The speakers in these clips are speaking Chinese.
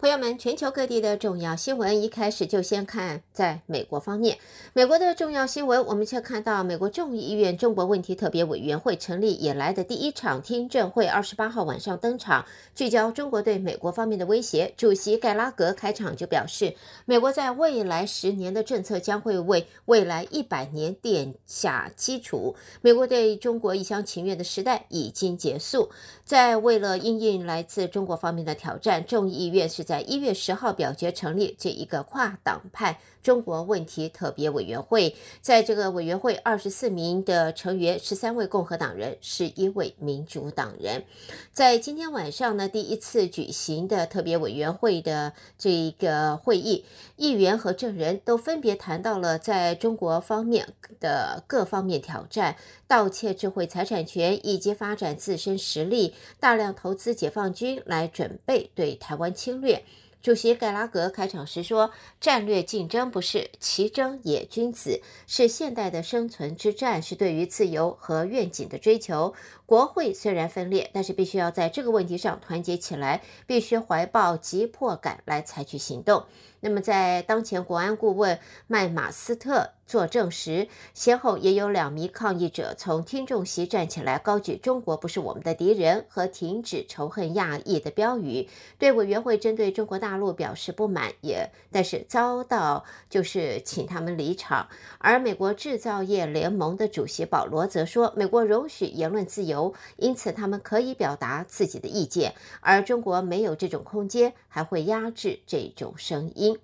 朋友们，全球各地的重要新闻，一开始就先看在美国方面。美国的重要新闻，我们却看到美国众议院中国问题特别委员会成立以来的第一场听证会，二十八号晚上登场，聚焦中国对美国方面的威胁。主席盖拉格开场就表示，美国在未来十年的政策将会为未来一百年奠下基础。美国对中国一厢情愿的时代已经结束，在为了应应来自中国方面的挑战，众议院是。在一月十号表决成立这一个跨党派中国问题特别委员会，在这个委员会二十四名的成员，十三位共和党人，是一位民主党人。在今天晚上呢，第一次举行的特别委员会的这一个会议，议员和证人都分别谈到了在中国方面的各方面挑战，盗窃智慧财产权，以及发展自身实力，大量投资解放军来准备对台湾侵略。主席盖拉格开场时说：“战略竞争不是其争也君子，是现代的生存之战，是对于自由和愿景的追求。”国会虽然分裂，但是必须要在这个问题上团结起来，必须怀抱急迫感来采取行动。那么，在当前国安顾问麦马斯特作证时，先后也有两名抗议者从听众席站起来，高举“中国不是我们的敌人”和“停止仇恨亚裔”的标语，对委员会针对中国大陆表示不满，也但是遭到就是请他们离场。而美国制造业联盟的主席保罗则说：“美国容许言论自由。”因此，他们可以表达自己的意见，而中国没有这种空间，还会压制这种声音。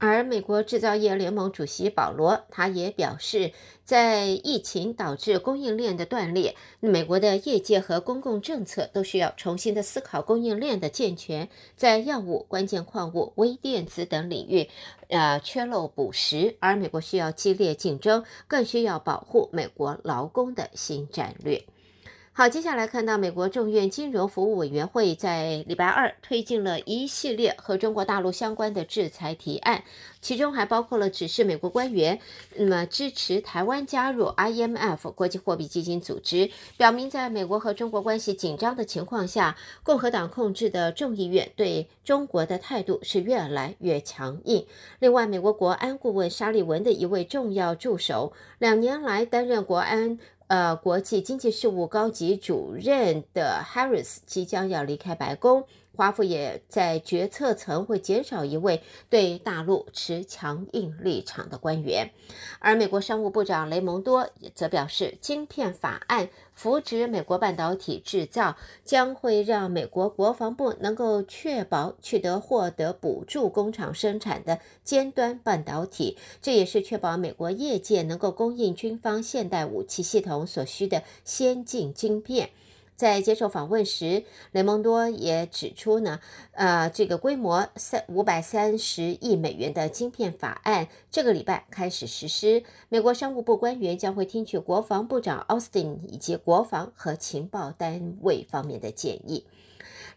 而美国制造业联盟主席保罗，他也表示，在疫情导致供应链的断裂，美国的业界和公共政策都需要重新的思考供应链的健全，在药物、关键矿物、微电子等领域，呃，缺漏补实，而美国需要激烈竞争，更需要保护美国劳工的新战略。好，接下来看到美国众院金融服务委员会在礼拜二推进了一系列和中国大陆相关的制裁提案，其中还包括了指示美国官员那么支持台湾加入 IMF 国际货币基金组织，表明在美国和中国关系紧张的情况下，共和党控制的众议院对中国的态度是越来越强硬。另外，美国国安顾问沙利文的一位重要助手，两年来担任国安。呃，国际经济事务高级主任的 Harris 即将要离开白宫，华府也在决策层会减少一位对大陆持强硬立场的官员，而美国商务部长雷蒙多则表示，晶片法案。扶植美国半导体制造将会让美国国防部能够确保取得获得补助工厂生产的尖端半导体，这也是确保美国业界能够供应军方现代武器系统所需的先进晶片。在接受访问时，雷蒙多也指出呢，呃，这个规模三五百三十亿美元的晶片法案，这个礼拜开始实施，美国商务部官员将会听取国防部长奥斯汀以及国防和情报单位方面的建议。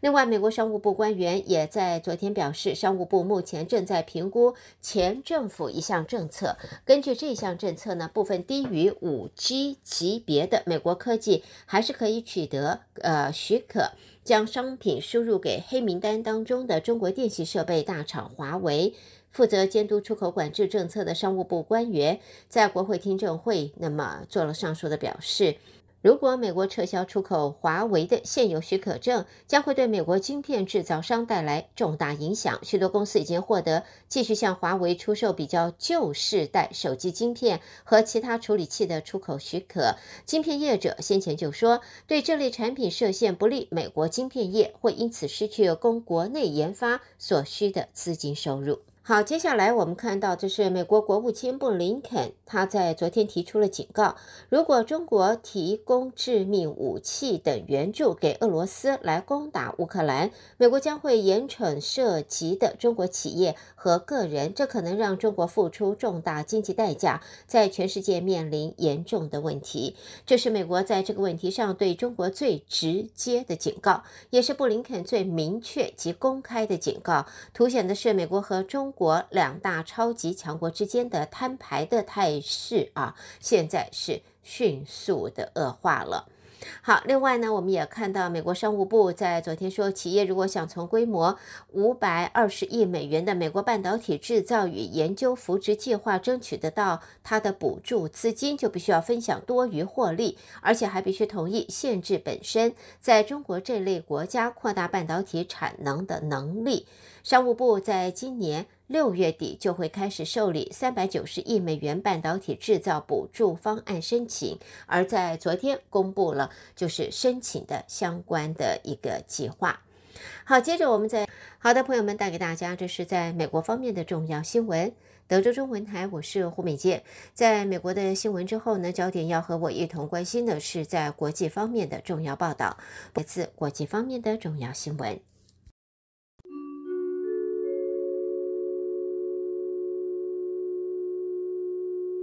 另外，美国商务部官员也在昨天表示，商务部目前正在评估前政府一项政策。根据这项政策呢，部分低于五 G 级别的美国科技还是可以取得呃许可，将商品输入给黑名单当中的中国电信设备大厂华为。负责监督出口管制政策的商务部官员在国会听证会那么做了上述的表示。如果美国撤销出口华为的现有许可证，将会对美国晶片制造商带来重大影响。许多公司已经获得继续向华为出售比较旧世代手机晶片和其他处理器的出口许可。晶片业者先前就说，对这类产品设限不利，美国晶片业会因此失去供国内研发所需的资金收入。好，接下来我们看到，这是美国国务卿布林肯，他在昨天提出了警告：，如果中国提供致命武器等援助给俄罗斯来攻打乌克兰，美国将会严惩涉及的中国企业和个人，这可能让中国付出重大经济代价，在全世界面临严重的问题。这是美国在这个问题上对中国最直接的警告，也是布林肯最明确及公开的警告。凸显的是，美国和中。国两大超级强国之间的摊牌的态势啊，现在是迅速的恶化了。好，另外呢，我们也看到美国商务部在昨天说，企业如果想从规模五百二十亿美元的美国半导体制造与研究扶植计划争取得到它的补助资金，就必须要分享多余获利，而且还必须同意限制本身在中国这类国家扩大半导体产能的能力。商务部在今年六月底就会开始受理三百九十亿美元半导体制造补助方案申请，而在昨天公布了就是申请的相关的一个计划。好，接着我们在好的朋友们带给大家，这是在美国方面的重要新闻。德州中文台，我是胡美健。在美国的新闻之后呢，焦点要和我一同关心的是在国际方面的重要报道，来自国际方面的重要新闻。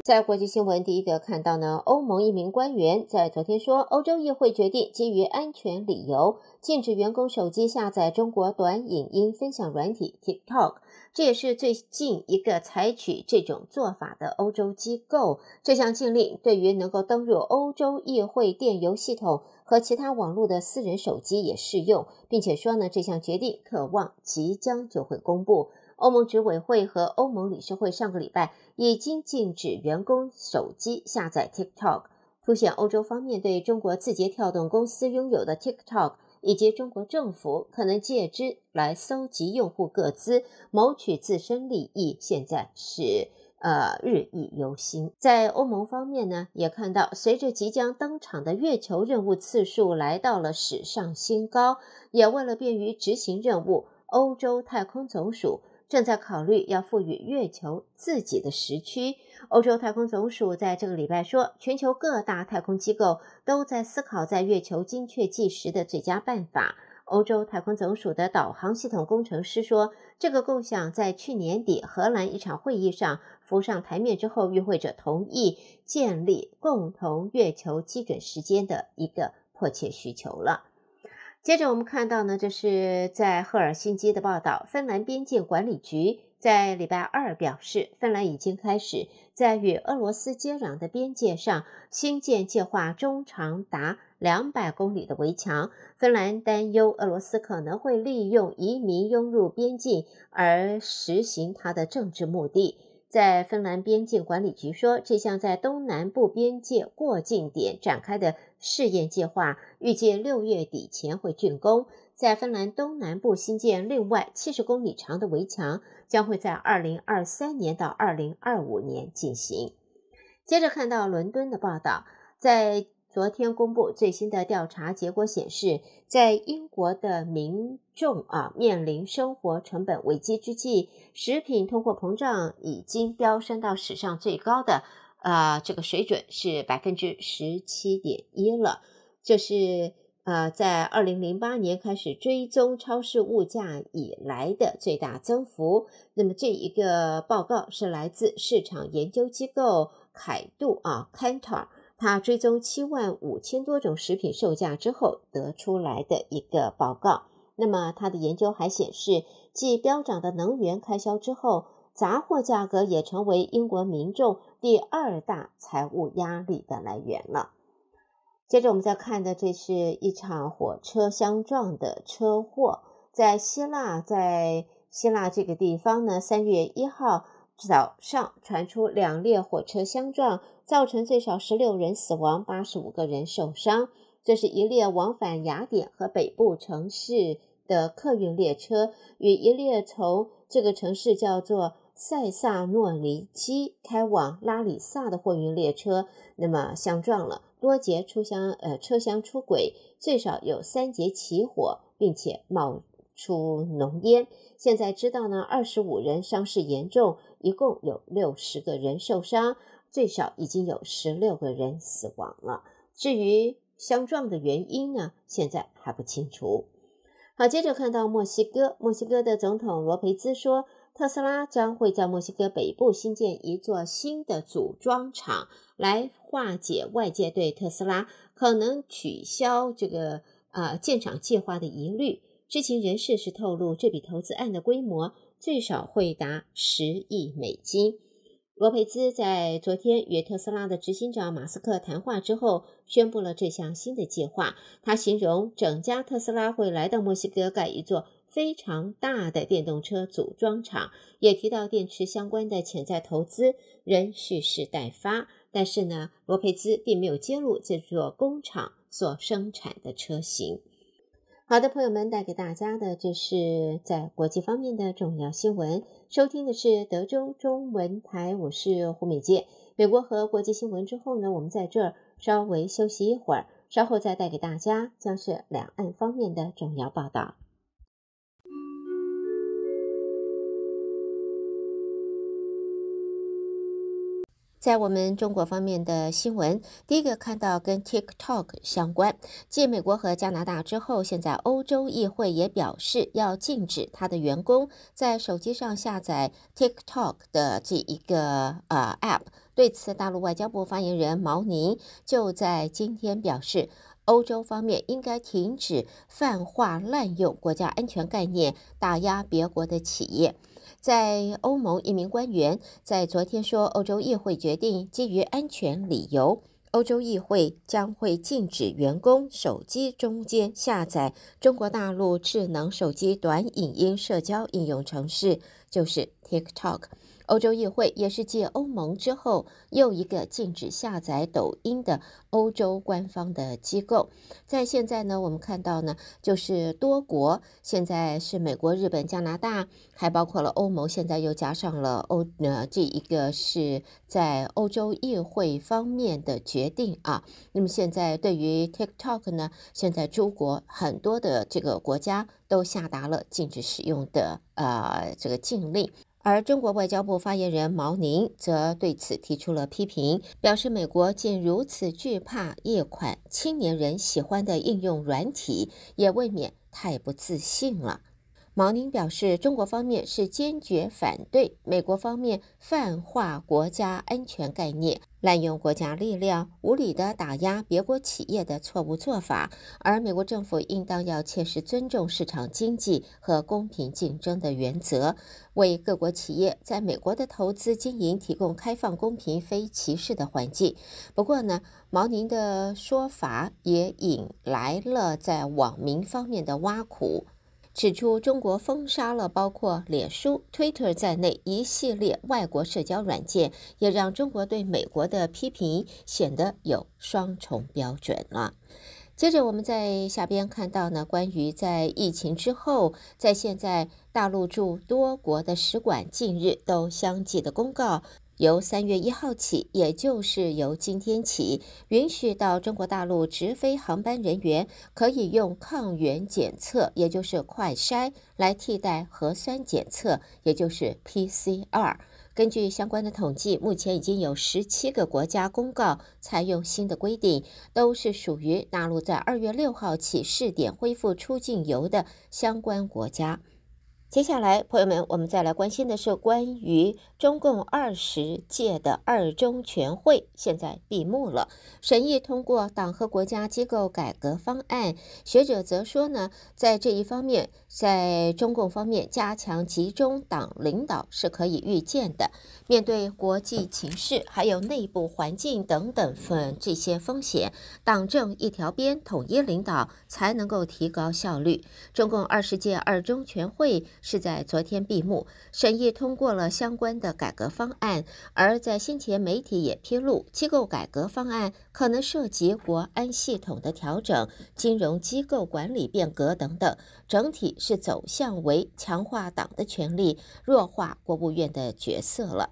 在国际新闻，第一个看到呢，欧盟一名官员在昨天说，欧洲议会决定基于安全理由禁止员工手机下载中国短影音分享软体 TikTok。这也是最近一个采取这种做法的欧洲机构。这项禁令对于能够登录欧洲议会电邮系统和其他网络的私人手机也适用，并且说呢，这项决定渴望即将就会公布。欧盟执委会和欧盟理事会上个礼拜已经禁止员工手机下载 TikTok，凸显欧洲方面对中国字节跳动公司拥有的 TikTok 以及中国政府可能借之来搜集用户个资、谋取自身利益，现在是呃日益忧心。在欧盟方面呢，也看到随着即将登场的月球任务次数来到了史上新高，也为了便于执行任务，欧洲太空总署。正在考虑要赋予月球自己的时区。欧洲太空总署在这个礼拜说，全球各大太空机构都在思考在月球精确计时的最佳办法。欧洲太空总署的导航系统工程师说，这个构想在去年底荷兰一场会议上浮上台面之后，与会者同意建立共同月球基准时间的一个迫切需求了。接着我们看到呢，这是在赫尔辛基的报道。芬兰边境管理局在礼拜二表示，芬兰已经开始在与俄罗斯接壤的边界上新建计划中长达两百公里的围墙。芬兰担忧俄罗斯可能会利用移民涌入边境而实行它的政治目的。在芬兰边境管理局说，这项在东南部边界过境点展开的试验计划，预计六月底前会竣工。在芬兰东南部新建另外七十公里长的围墙，将会在二零二三年到二零二五年进行。接着看到伦敦的报道，在。昨天公布最新的调查结果显示，在英国的民众啊面临生活成本危机之际，食品通货膨胀已经飙升到史上最高的呃这个水准，是百分之十七点一了。这是呃在二零零八年开始追踪超市物价以来的最大增幅。那么这一个报告是来自市场研究机构凯度啊 Cantor。他追踪七万五千多种食品售价之后得出来的一个报告。那么，他的研究还显示，继飙涨的能源开销之后，杂货价格也成为英国民众第二大财务压力的来源了。接着，我们再看的，这是一场火车相撞的车祸，在希腊，在希腊这个地方呢，三月一号。早上传出两列火车相撞，造成最少十六人死亡，八十五个人受伤。这是一列往返雅典和北部城市的客运列车，与一列从这个城市叫做塞萨诺尼基开往拉里萨的货运列车，那么相撞了，多节车厢呃车厢出轨，最少有三节起火，并且冒。出浓烟，现在知道呢。二十五人伤势严重，一共有六十个人受伤，最少已经有十六个人死亡了。至于相撞的原因呢，现在还不清楚。好，接着看到墨西哥，墨西哥的总统罗培兹说，特斯拉将会在墨西哥北部新建一座新的组装厂，来化解外界对特斯拉可能取消这个呃建厂计划的疑虑。知情人士是透露，这笔投资案的规模最少会达十亿美金。罗佩兹在昨天与特斯拉的执行长马斯克谈话之后，宣布了这项新的计划。他形容整家特斯拉会来到墨西哥盖一座非常大的电动车组装厂，也提到电池相关的潜在投资仍蓄势待发。但是呢，罗佩兹并没有揭露这座工厂所生产的车型。好的，朋友们，带给大家的这是在国际方面的重要新闻。收听的是德州中文台，我是胡美杰。美国和国际新闻之后呢，我们在这儿稍微休息一会儿，稍后再带给大家将是两岸方面的重要报道。在我们中国方面的新闻，第一个看到跟 TikTok 相关。继美国和加拿大之后，现在欧洲议会也表示要禁止他的员工在手机上下载 TikTok 的这一个呃 app。对此，大陆外交部发言人毛宁就在今天表示，欧洲方面应该停止泛化滥用国家安全概念，打压别国的企业。在欧盟，一名官员在昨天说，欧洲议会决定基于安全理由，欧洲议会将会禁止员工手机中间下载中国大陆智能手机短影音社交应用程式，就是 TikTok。欧洲议会也是继欧盟之后又一个禁止下载抖音的欧洲官方的机构。在现在呢，我们看到呢，就是多国，现在是美国、日本、加拿大，还包括了欧盟，现在又加上了欧。呃，这一个是在欧洲议会方面的决定啊。那么现在对于 TikTok 呢，现在中国很多的这个国家都下达了禁止使用的呃这个禁令。而中国外交部发言人毛宁则对此提出了批评，表示美国竟如此惧怕一款青年人喜欢的应用软体，也未免太不自信了。毛宁表示，中国方面是坚决反对美国方面泛化国家安全概念、滥用国家力量、无理的打压别国企业的错误做法，而美国政府应当要切实尊重市场经济和公平竞争的原则，为各国企业在美国的投资经营提供开放、公平、非歧视的环境。不过呢，毛宁的说法也引来了在网民方面的挖苦。指出，中国封杀了包括脸书、Twitter 在内一系列外国社交软件，也让中国对美国的批评显得有双重标准了。接着，我们在下边看到呢，关于在疫情之后，在现在大陆驻多国的使馆近日都相继的公告。由三月一号起，也就是由今天起，允许到中国大陆直飞航班人员可以用抗原检测，也就是快筛来替代核酸检测，也就是 PCR。根据相关的统计，目前已经有十七个国家公告采用新的规定，都是属于大陆在二月六号起试点恢复出境游的相关国家。接下来，朋友们，我们再来关心的是关于中共二十届的二中全会，现在闭幕了，审议通过党和国家机构改革方案。学者则说呢，在这一方面，在中共方面加强集中党领导是可以预见的。面对国际情势还有内部环境等等风这些风险，党政一条边统一领导才能够提高效率。中共二十届二中全会。是在昨天闭幕，审议通过了相关的改革方案。而在先前，媒体也披露，机构改革方案可能涉及国安系统的调整、金融机构管理变革等等，整体是走向为强化党的权力，弱化国务院的角色了。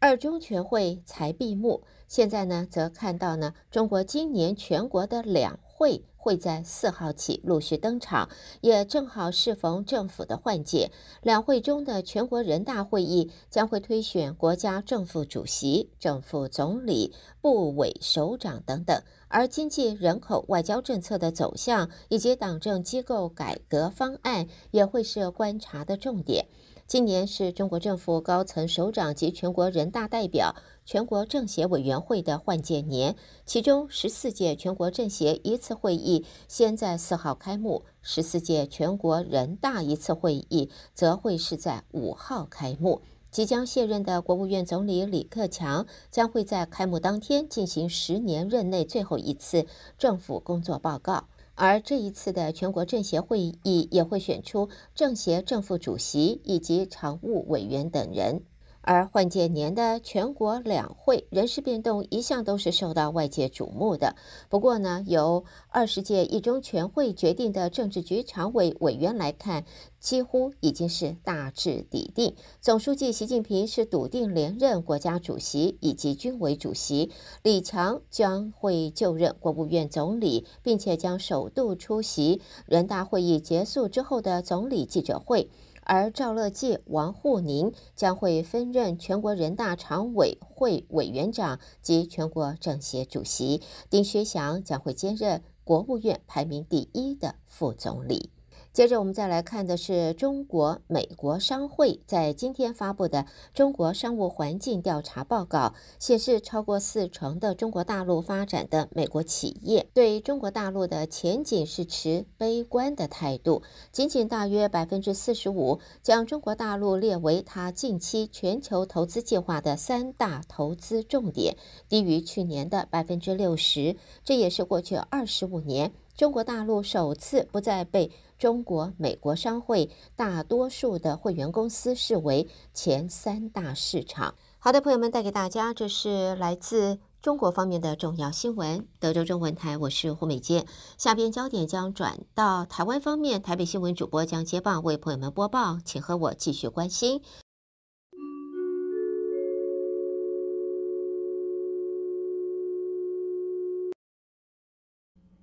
二中全会才闭幕，现在呢，则看到呢，中国今年全国的两。会会在四号起陆续登场，也正好适逢政府的换届。两会中的全国人大会议将会推选国家政府主席、政府总理、部委首长等等，而经济、人口、外交政策的走向以及党政机构改革方案也会是观察的重点。今年是中国政府高层首长及全国人大代表。全国政协委员会的换届年，其中十四届全国政协一次会议先在四号开幕，十四届全国人大一次会议则会是在五号开幕。即将卸任的国务院总理李克强将会在开幕当天进行十年任内最后一次政府工作报告，而这一次的全国政协会议也会选出政协正副主席以及常务委员等人。而换届年的全国两会人事变动一向都是受到外界瞩目的。不过呢，由二十届一中全会决定的政治局常委委员来看，几乎已经是大致底定。总书记习近平是笃定连任国家主席以及军委主席，李强将会就任国务院总理，并且将首度出席人大会议结束之后的总理记者会。而赵乐际、王沪宁将会分任全国人大常委会委员长及全国政协主席，丁薛祥将会兼任国务院排名第一的副总理。接着我们再来看的是中国美国商会在今天发布的《中国商务环境调查报告》，显示超过四成的中国大陆发展的美国企业对中国大陆的前景是持悲观的态度，仅仅大约百分之四十五将中国大陆列为他近期全球投资计划的三大投资重点，低于去年的百分之六十，这也是过去二十五年中国大陆首次不再被。中国美国商会大多数的会员公司视为前三大市场。好的，朋友们，带给大家这是来自中国方面的重要新闻。德州中文台，我是胡美杰。下边焦点将转到台湾方面，台北新闻主播将接棒为朋友们播报，请和我继续关心。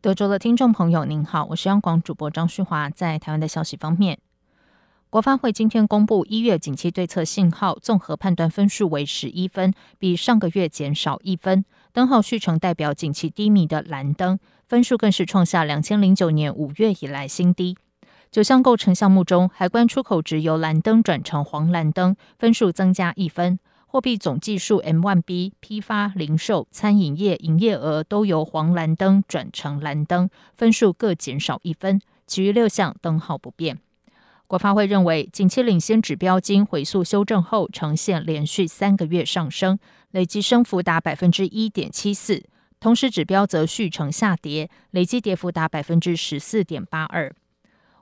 德州的听众朋友，您好，我是央广主播张旭华。在台湾的消息方面，国发会今天公布一月景气对策信号，综合判断分数为十一分，比上个月减少一分。灯号续成代表景气低迷的蓝灯，分数更是创下两千零九年五月以来新低。九项构成项目中，海关出口值由蓝灯转成黄蓝灯，分数增加一分。货币总计数 M1B、批发、零售、餐饮业营业额都由黄蓝灯转成蓝灯，分数各减少一分，其余六项灯号不变。国发会认为，景气领先指标经回溯修正后呈现连续三个月上升，累计升幅达百分之一点七四；同时指标则续呈下跌，累计跌幅达百分之十四点八二。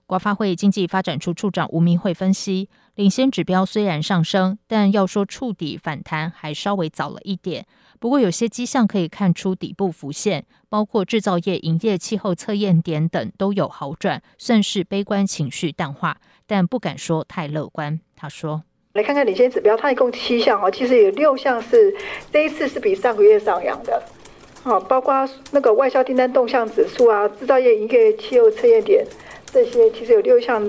国发会经济发展处处长吴明惠分析，领先指标虽然上升，但要说触底反弹还稍微早了一点。不过有些迹象可以看出底部浮现，包括制造业营业气候测验点等都有好转，算是悲观情绪淡化，但不敢说太乐观。他说：“来看看领先指标，它一共七项哦，其实有六项是这一次是比上个月上扬的哦，包括那个外销订单动向指数啊，制造业营业气候测验点。”这些其实有六项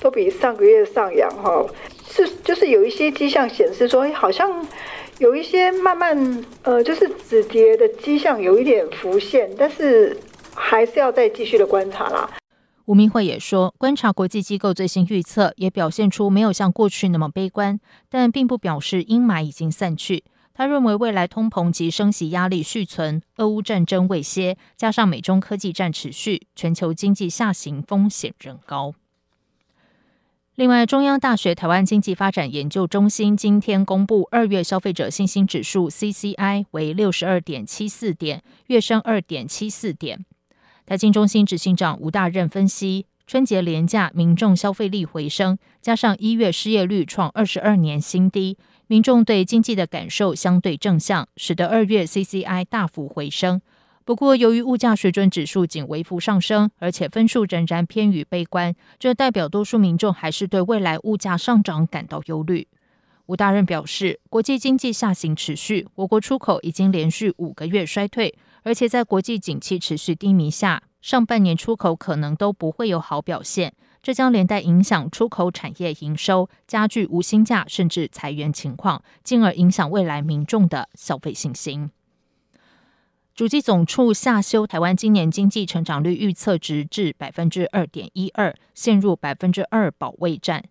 都比上个月上扬哈，是就是有一些迹象显示说，好像有一些慢慢呃，就是止跌的迹象有一点浮现，但是还是要再继续的观察啦。吴明慧也说，观察国际机构最新预测也表现出没有像过去那么悲观，但并不表示阴霾已经散去。他认为，未来通膨及升息压力续存，俄乌战争未歇，加上美中科技战持续，全球经济下行风险仍高。另外，中央大学台湾经济发展研究中心今天公布二月消费者信心指数 （CCI） 为六十二点七四点，月升二点七四点。台经中心执行长吴大任分析，春节廉价民众消费力回升，加上一月失业率创二十二年新低。民众对经济的感受相对正向，使得二月 C C I 大幅回升。不过，由于物价水准指数仅微幅上升，而且分数仍然偏于悲观，这代表多数民众还是对未来物价上涨感到忧虑。吴大任表示，国际经济下行持续，我国出口已经连续五个月衰退。而且在国际景气持续低迷下，上半年出口可能都不会有好表现，这将连带影响出口产业营收，加剧无薪假甚至裁员情况，进而影响未来民众的消费信心。主机总处下修台湾今年经济成长率预测值至百分之二点一二，陷入百分之二保卫战。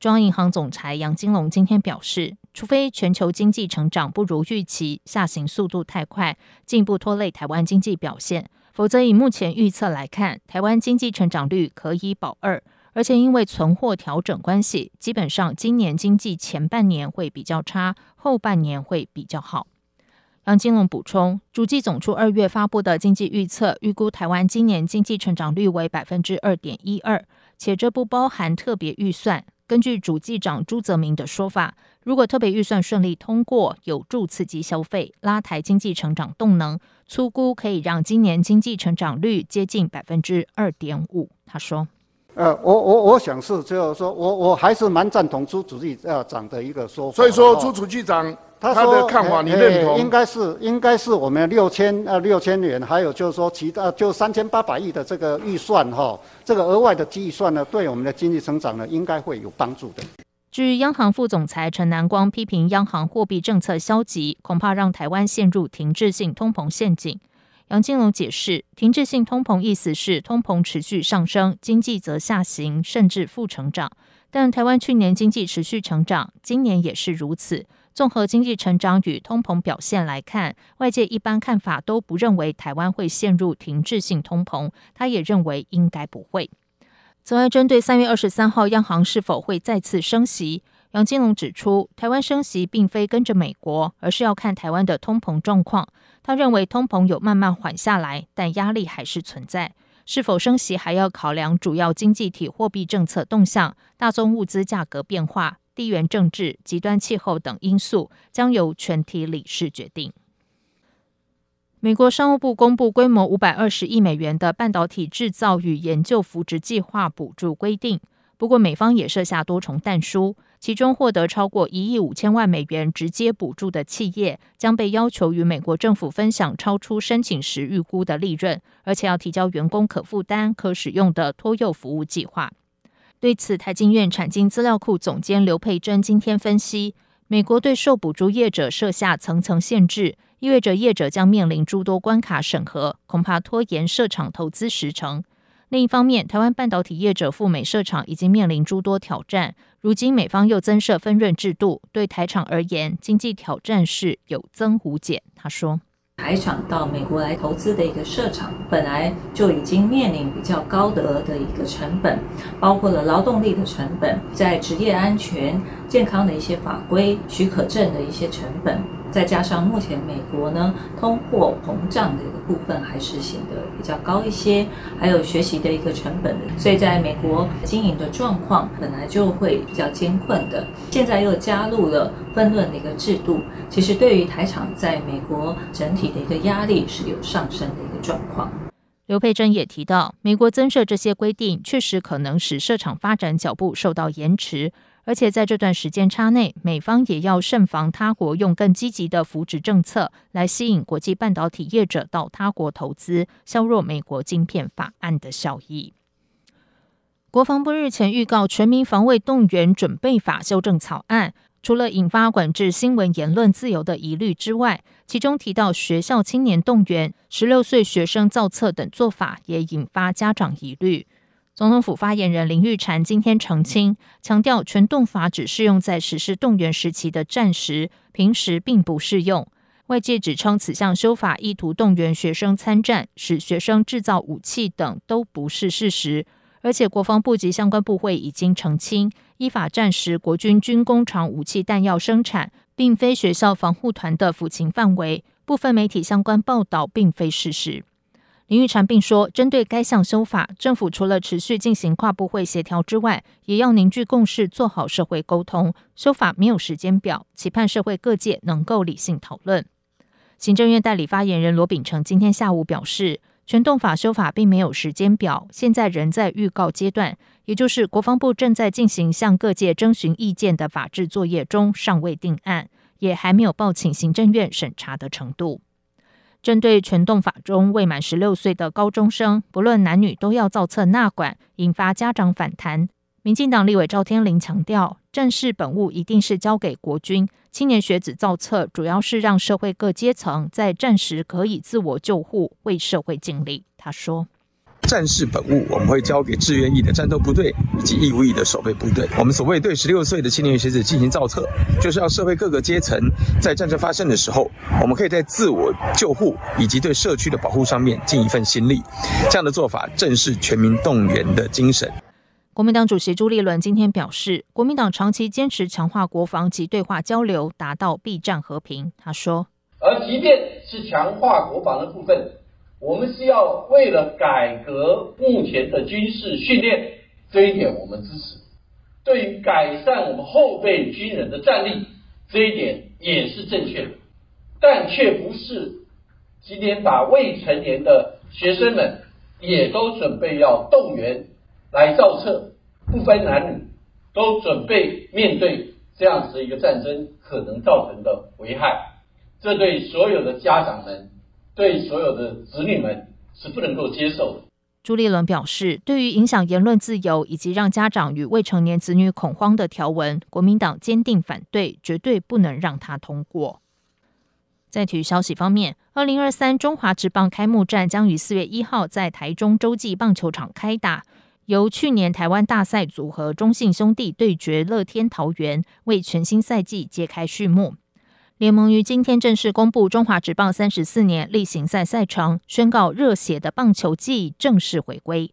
中央银行总裁杨金龙今天表示。除非全球经济成长不如预期，下行速度太快，进一步拖累台湾经济表现，否则以目前预测来看，台湾经济成长率可以保二，而且因为存货调整关系，基本上今年经济前半年会比较差，后半年会比较好。杨金龙补充，主计总处二月发布的经济预测，预估台湾今年经济成长率为百分之二点一二，且这不包含特别预算。根据主计长朱泽明的说法。如果特别预算顺利通过，有助刺激消费、拉抬经济成长动能，粗估可以让今年经济成长率接近百分之二点五。他说：“呃，我我我想是，就是说我我还是蛮赞同朱主席呃讲的一个说法。所以说，朱主席讲他的看法，你认同？应该是，应该是我们六千呃六千元，还有就是说其他就三千八百亿的这个预算哈，这个额外的计算呢，对我们的经济成长呢，应该会有帮助的。”据央行副总裁陈南光批评，央行货币政策消极，恐怕让台湾陷入停滞性通膨陷阱。杨金龙解释，停滞性通膨意思是通膨持续上升，经济则下行甚至负成长。但台湾去年经济持续成长，今年也是如此。综合经济成长与通膨表现来看，外界一般看法都不认为台湾会陷入停滞性通膨，他也认为应该不会。此外，针对三月二十三号央行是否会再次升息，杨金龙指出，台湾升息并非跟着美国，而是要看台湾的通膨状况。他认为通膨有慢慢缓下来，但压力还是存在。是否升息还要考量主要经济体货币政策动向、大宗物资价格变化、地缘政治、极端气候等因素，将由全体理事决定。美国商务部公布规模五百二十亿美元的半导体制造与研究扶植计划补助规定，不过美方也设下多重弹书，其中获得超过一亿五千万美元直接补助的企业，将被要求与美国政府分享超出申请时预估的利润，而且要提交员工可负担、可使用的托幼服务计划。对此，台经院产经资料库总监刘佩珍今天分析。美国对受补助业者设下层层限制，意味着业者将面临诸多关卡审核，恐怕拖延设厂投资时程。另一方面，台湾半导体业者赴美设厂已经面临诸多挑战，如今美方又增设分润制度，对台厂而言，经济挑战是有增无减。他说。台厂到美国来投资的一个设厂，本来就已经面临比较高额的一个成本，包括了劳动力的成本，在职业安全健康的一些法规、许可证的一些成本。再加上目前美国呢通货膨胀的一个部分还是显得比较高一些，还有学习的一个成本，所以在美国经营的状况本来就会比较艰困的，现在又加入了分论的一个制度，其实对于台厂在美国整体的一个压力是有上升的一个状况。刘佩珍也提到，美国增设这些规定，确实可能使设厂发展脚步受到延迟。而且在这段时间差内，美方也要慎防他国用更积极的扶植政策来吸引国际半导体业者到他国投资，削弱美国晶片法案的效益。国防部日前预告《全民防卫动员准备法》修正草案，除了引发管制新闻言论自由的疑虑之外，其中提到学校青年动员、十六岁学生造册等做法，也引发家长疑虑。总统府发言人林玉婵今天澄清，强调全动法只适用在实施动员时期的战时，平时并不适用。外界指称此项修法意图动员学生参战、使学生制造武器等，都不是事实。而且国防部及相关部会已经澄清，依法战时国军军工厂武器弹药生产，并非学校防护团的抚勤范围。部分媒体相关报道并非事实。林玉婵并说，针对该项修法，政府除了持续进行跨部会协调之外，也要凝聚共识，做好社会沟通。修法没有时间表，期盼社会各界能够理性讨论。行政院代理发言人罗秉成今天下午表示，全动法修法并没有时间表，现在仍在预告阶段，也就是国防部正在进行向各界征询意见的法制作业中，尚未定案，也还没有报请行政院审查的程度。针对《全动法》中未满十六岁的高中生，不论男女都要造册纳管，引发家长反弹。民进党立委赵天麟强调，战事本务一定是交给国军，青年学子造册主要是让社会各阶层在战时可以自我救护，为社会尽力。他说。战事本务，我们会交给志愿役的战斗部队以及义务役的守备部队。我们所谓对十六岁的青年学子进行造册，就是要社会各个阶层在战争发生的时候，我们可以在自我救护以及对社区的保护上面尽一份心力。这样的做法正是全民动员的精神。国民党主席朱立伦今天表示，国民党长期坚持强化国防及对话交流，达到避战和平。他说，而即便是强化国防的部分。我们是要为了改革目前的军事训练，这一点我们支持。对于改善我们后备军人的战力，这一点也是正确的，但却不是今天把未成年的学生们也都准备要动员来造册，不分男女，都准备面对这样子一个战争可能造成的危害。这对所有的家长们。对所有的子女们是不能够接受。朱立伦表示，对于影响言论自由以及让家长与未成年子女恐慌的条文，国民党坚定反对，绝对不能让他通过。在体育消息方面，二零二三中华职棒开幕战将于四月一号在台中洲际棒球场开打，由去年台湾大赛组合中信兄弟对决乐天桃园，为全新赛季揭开序幕。联盟于今天正式公布中华职棒三十四年例行赛赛程，宣告热血的棒球季正式回归。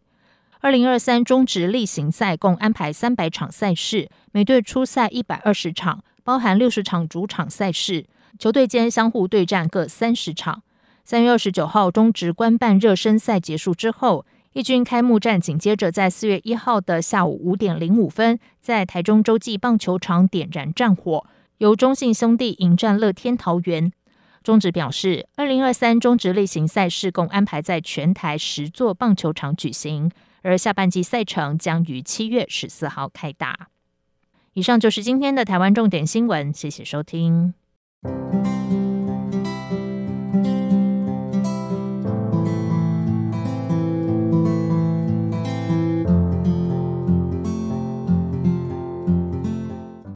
二零二三中职例行赛共安排三百场赛事，每队出赛一百二十场，包含六十场主场赛事，球队间相互对战各三十场。三月二十九号中职官办热身赛结束之后，一军开幕战紧接着在四月一号的下午五点零五分，在台中洲际棒球场点燃战火。由中信兄弟迎战乐天桃园，中职表示，二零二三中职例行赛事共安排在全台十座棒球场举行，而下半季赛程将于七月十四号开打。以上就是今天的台湾重点新闻，谢谢收听。